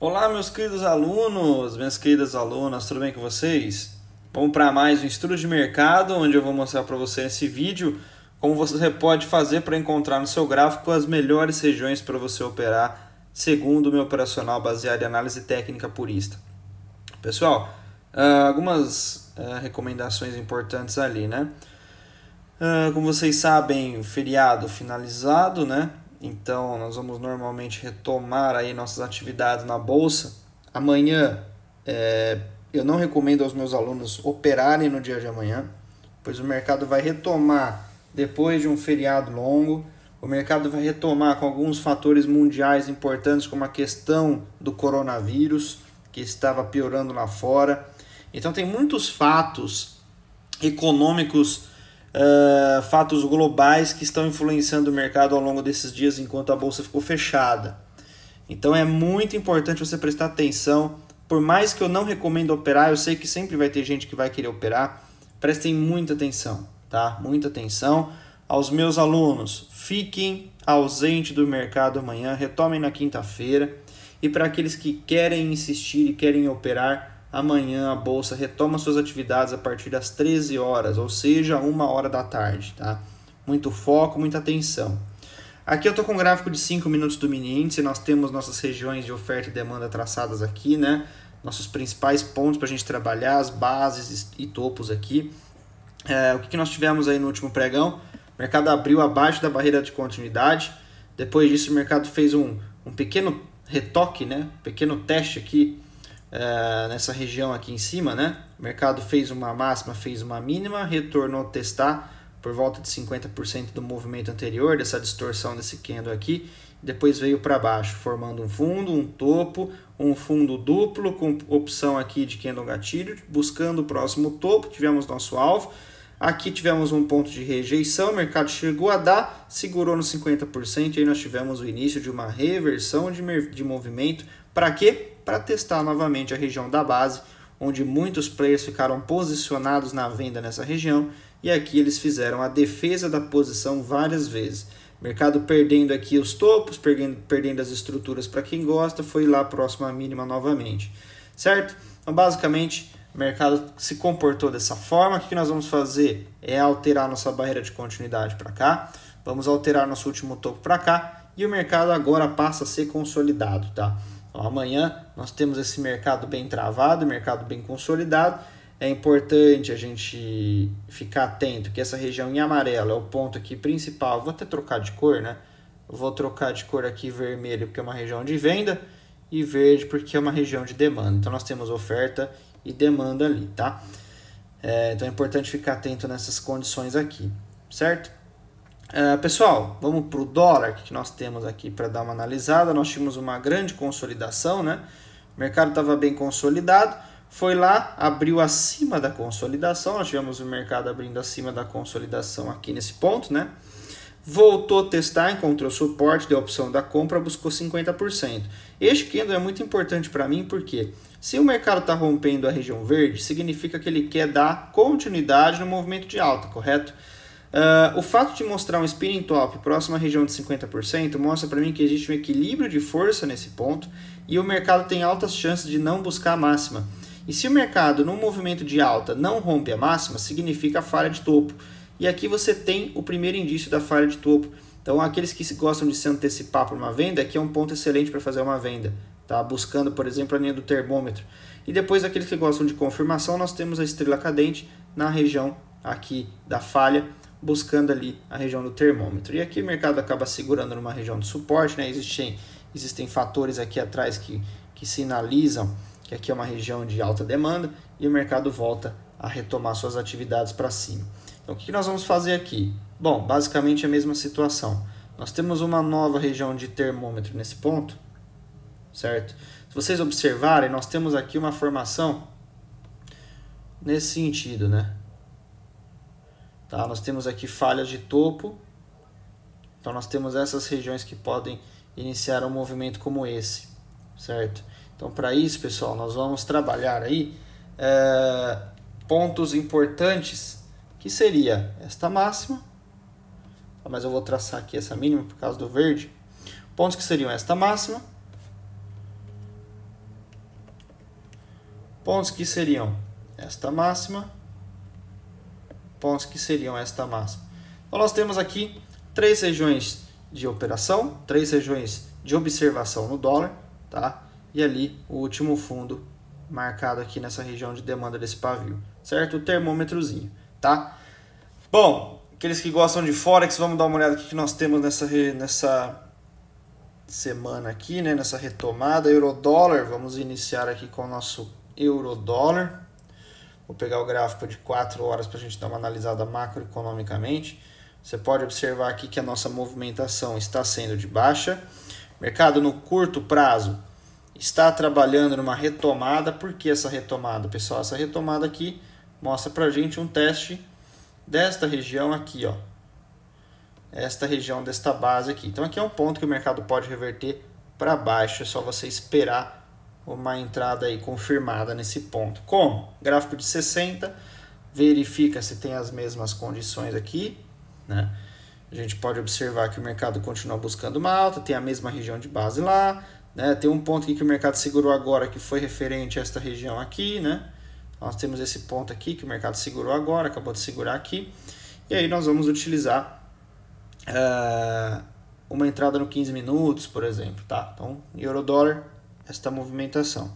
Olá, meus queridos alunos, minhas queridas alunas, tudo bem com vocês? Vamos para mais um estudo de mercado, onde eu vou mostrar para você nesse vídeo como você pode fazer para encontrar no seu gráfico as melhores regiões para você operar segundo o meu operacional baseado em análise técnica purista. Pessoal, ah, algumas ah, recomendações importantes ali, né? Ah, como vocês sabem, feriado finalizado, né? Então, nós vamos normalmente retomar aí nossas atividades na bolsa. Amanhã, é, eu não recomendo aos meus alunos operarem no dia de amanhã, pois o mercado vai retomar depois de um feriado longo. O mercado vai retomar com alguns fatores mundiais importantes, como a questão do coronavírus, que estava piorando lá fora. Então, tem muitos fatos econômicos uh, fatos globais que estão influenciando o mercado ao longo desses dias enquanto a bolsa ficou fechada. Então é muito importante você prestar atenção. Por mais que eu não recomendo operar, eu sei que sempre vai ter gente que vai querer operar. Prestem muita atenção, tá? Muita atenção aos meus alunos. Fiquem ausente do mercado amanhã, retomem na quinta-feira. E para aqueles que querem insistir e querem operar, Amanhã a bolsa retoma suas atividades a partir das 13 horas, ou seja, uma hora da tarde, tá? Muito foco, muita atenção. Aqui eu estou com um gráfico de 5 minutos do mini índice, nós temos nossas regiões de oferta e demanda traçadas aqui, né? Nossos principais pontos para a gente trabalhar, as bases e topos aqui. É, o que, que nós tivemos aí no último pregão? O mercado abriu abaixo da barreira de continuidade. Depois disso, o mercado fez um, um pequeno retoque, né? Um pequeno teste aqui eh, nessa região aqui em cima, né? O mercado fez uma máxima, fez uma mínima, retornou a testar por volta de 50% do movimento anterior, dessa distorção desse candle aqui, depois veio para baixo, formando um fundo, um topo, um fundo duplo com opção aqui de candle gatilho, buscando o próximo topo, tivemos nosso alvo. Aqui tivemos um ponto de rejeição, o mercado chegou a dar, segurou nos 50% e aí nós tivemos o início de uma reversão de, de movimento. Para quê? para testar novamente a região da base, onde muitos players ficaram posicionados na venda nessa região, e aqui eles fizeram a defesa da posição várias vezes. Mercado perdendo aqui os topos, perdendo, perdendo as estruturas para quem gosta, foi lá próximo à mínima novamente, certo? Então, basicamente, o mercado se comportou dessa forma. O que nós vamos fazer é alterar nossa barreira de continuidade para cá, vamos alterar nosso último topo para cá, e o mercado agora passa a ser consolidado, tá? Então, amanhã nós temos esse mercado bem travado, mercado bem consolidado. É importante a gente ficar atento que essa região em amarelo é o ponto aqui principal. Vou até trocar de cor, né? Vou trocar de cor aqui vermelho porque é uma região de venda e verde porque é uma região de demanda. Então nós temos oferta e demanda ali, tá? É, então é importante ficar atento nessas condições aqui, certo? É, pessoal, vamos para o dólar que nós temos aqui para dar uma analisada. Nós tínhamos uma grande consolidação, né? O mercado estava bem consolidado, foi lá, abriu acima da consolidação. Nós tivemos o mercado abrindo acima da consolidação aqui nesse ponto, né? Voltou a testar, encontrou suporte, deu a opção da compra, buscou 50%. Este candle é muito importante para mim porque se o mercado está rompendo a região verde, significa que ele quer dar continuidade no movimento de alta, correto? Uh, o fato de mostrar um spinning top próximo à região de 50% mostra para mim que existe um equilíbrio de força nesse ponto e o mercado tem altas chances de não buscar a máxima. E se o mercado, num movimento de alta, não rompe a máxima, significa a falha de topo. E aqui você tem o primeiro indício da falha de topo. Então, aqueles que gostam de se antecipar para uma venda, aqui é um ponto excelente para fazer uma venda. Tá? Buscando, por exemplo, a linha do termômetro. E depois, aqueles que gostam de confirmação, nós temos a estrela cadente na região aqui da falha buscando ali a região do termômetro. E aqui o mercado acaba segurando numa região de suporte, né? Existem, existem fatores aqui atrás que, que sinalizam que aqui é uma região de alta demanda e o mercado volta a retomar suas atividades para cima. Então, o que nós vamos fazer aqui? Bom, basicamente a mesma situação. Nós temos uma nova região de termômetro nesse ponto, certo? Se vocês observarem, nós temos aqui uma formação nesse sentido, né? Tá? Nós temos aqui falhas de topo. Então nós temos essas regiões que podem iniciar um movimento como esse, certo? Então para isso, pessoal, nós vamos trabalhar aí é, pontos importantes que seria esta máxima, tá, mas eu vou traçar aqui essa mínima por causa do verde. Pontos que seriam esta máxima, pontos que seriam esta máxima, pontos que seriam esta massa. Então, nós temos aqui três regiões de operação, três regiões de observação no dólar, tá? E ali o último fundo marcado aqui nessa região de demanda desse pavio, certo? O termômetrozinho, tá? Bom, aqueles que gostam de Forex, vamos dar uma olhada aqui que nós temos nessa, nessa semana aqui, né? Nessa retomada, euro-dólar, vamos iniciar aqui com o nosso euro-dólar. Vou pegar o gráfico de 4 horas para a gente dar uma analisada macroeconomicamente. Você pode observar aqui que a nossa movimentação está sendo de baixa. mercado no curto prazo está trabalhando numa retomada. Por que essa retomada, pessoal? Essa retomada aqui mostra para a gente um teste desta região aqui, ó. Esta região desta base aqui. Então aqui é um ponto que o mercado pode reverter para baixo. É só você esperar uma entrada aí confirmada nesse ponto. Como? Gráfico de 60, verifica se tem as mesmas condições aqui, né? A gente pode observar que o mercado continua buscando uma alta, tem a mesma região de base lá, né? Tem um ponto aqui que o mercado segurou agora que foi referente a esta região aqui, né? Nós temos esse ponto aqui que o mercado segurou agora, acabou de segurar aqui. E aí nós vamos utilizar uh, uma entrada no 15 minutos, por exemplo, tá? Então, euro dólar esta movimentação.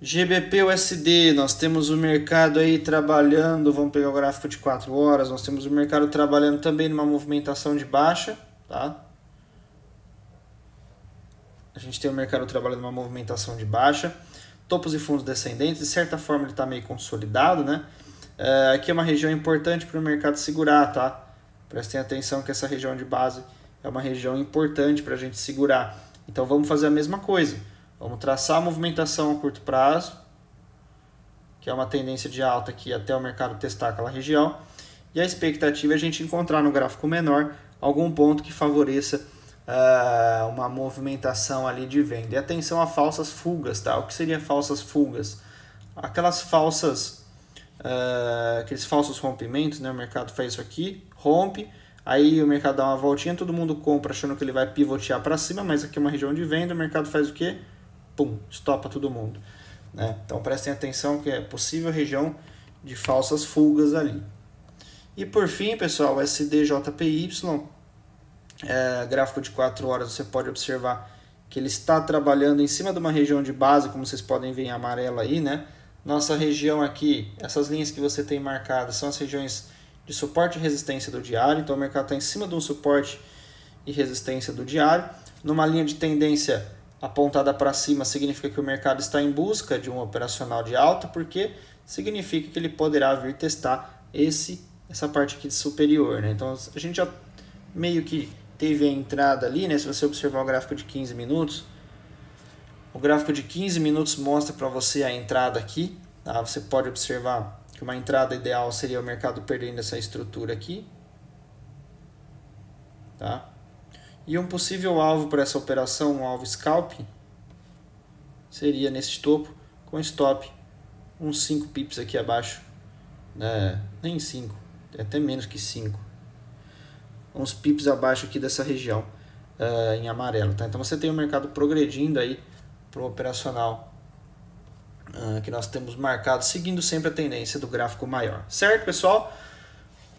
GBP USD, nós temos o mercado aí trabalhando, vamos pegar o gráfico de 4 horas, nós temos o mercado trabalhando também numa movimentação de baixa, tá? A gente tem o mercado trabalhando numa movimentação de baixa, topos e fundos descendentes, de certa forma ele está meio consolidado, né? É, aqui é uma região importante para o mercado segurar, tá? Prestem atenção que essa região de base é uma região importante para a gente segurar então vamos fazer a mesma coisa. Vamos traçar a movimentação a curto prazo, que é uma tendência de alta aqui até o mercado testar aquela região. E a expectativa é a gente encontrar no gráfico menor algum ponto que favoreça uh, uma movimentação ali de venda. E atenção a falsas fugas, tá? O que seria falsas fugas? Aquelas falsas, uh, aqueles falsos rompimentos, né? O mercado faz isso aqui, rompe, Aí o mercado dá uma voltinha, todo mundo compra achando que ele vai pivotear para cima, mas aqui é uma região de venda, o mercado faz o quê? Pum, estopa todo mundo. Né? Então prestem atenção que é possível região de falsas fugas ali. E por fim, pessoal, SDJPY, é, gráfico de 4 horas, você pode observar que ele está trabalhando em cima de uma região de base, como vocês podem ver em amarelo aí, né? Nossa região aqui, essas linhas que você tem marcadas são as regiões de suporte e resistência do diário, então o mercado está em cima de um suporte e resistência do diário. Numa linha de tendência apontada para cima, significa que o mercado está em busca de um operacional de alta, porque significa que ele poderá vir testar esse essa parte aqui de superior, né? Então a gente já meio que teve a entrada ali, né? Se você observar o gráfico de 15 minutos, o gráfico de 15 minutos mostra para você a entrada aqui, tá? Você pode observar que uma entrada ideal seria o mercado perdendo essa estrutura aqui. Tá? E um possível alvo para essa operação, um alvo scalp, seria nesse topo com stop uns 5 pips aqui abaixo. Né? Nem 5, é até menos que 5. Uns pips abaixo aqui dessa região uh, em amarelo. Tá? Então você tem o mercado progredindo aí para o operacional ah, que nós temos marcado, seguindo sempre a tendência do gráfico maior. Certo, pessoal?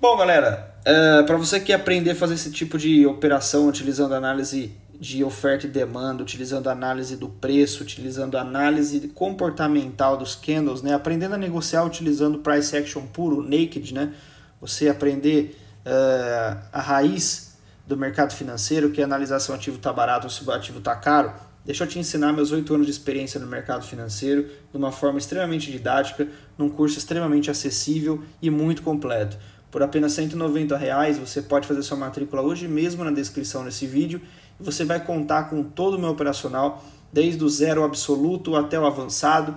Bom, galera, uh, ah, para você que aprender a fazer esse tipo de operação utilizando análise de oferta e demanda, utilizando análise do preço, utilizando análise comportamental dos candles, né? aprendendo a negociar utilizando price action puro, naked, né? você aprender uh, a raiz do mercado financeiro, que é analisar se o ativo está barato ou se o ativo está caro, Deixa eu te ensinar meus oito anos de experiência no mercado financeiro de uma forma extremamente didática, num curso extremamente acessível e muito completo. Por apenas R$ 190, reais, você pode fazer sua matrícula hoje mesmo na descrição desse vídeo e você vai contar com todo o meu operacional, desde o zero absoluto até o avançado.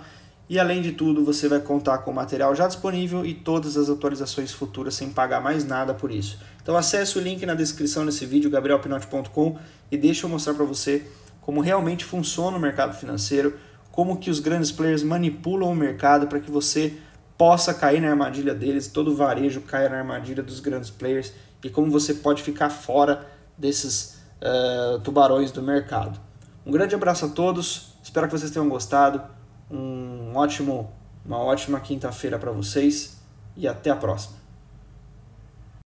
E além de tudo, você vai contar com o material já disponível e todas as atualizações futuras sem pagar mais nada por isso. Então acesse o link na descrição desse vídeo, gabrielpinote.com, e deixa eu mostrar para você como realmente funciona o mercado financeiro, como que os grandes players manipulam o mercado para que você possa cair na armadilha deles, todo o varejo caia na armadilha dos grandes players e como você pode ficar fora desses uh, tubarões do mercado. Um grande abraço a todos, espero que vocês tenham gostado, um ótimo, uma ótima quinta-feira para vocês e até a próxima.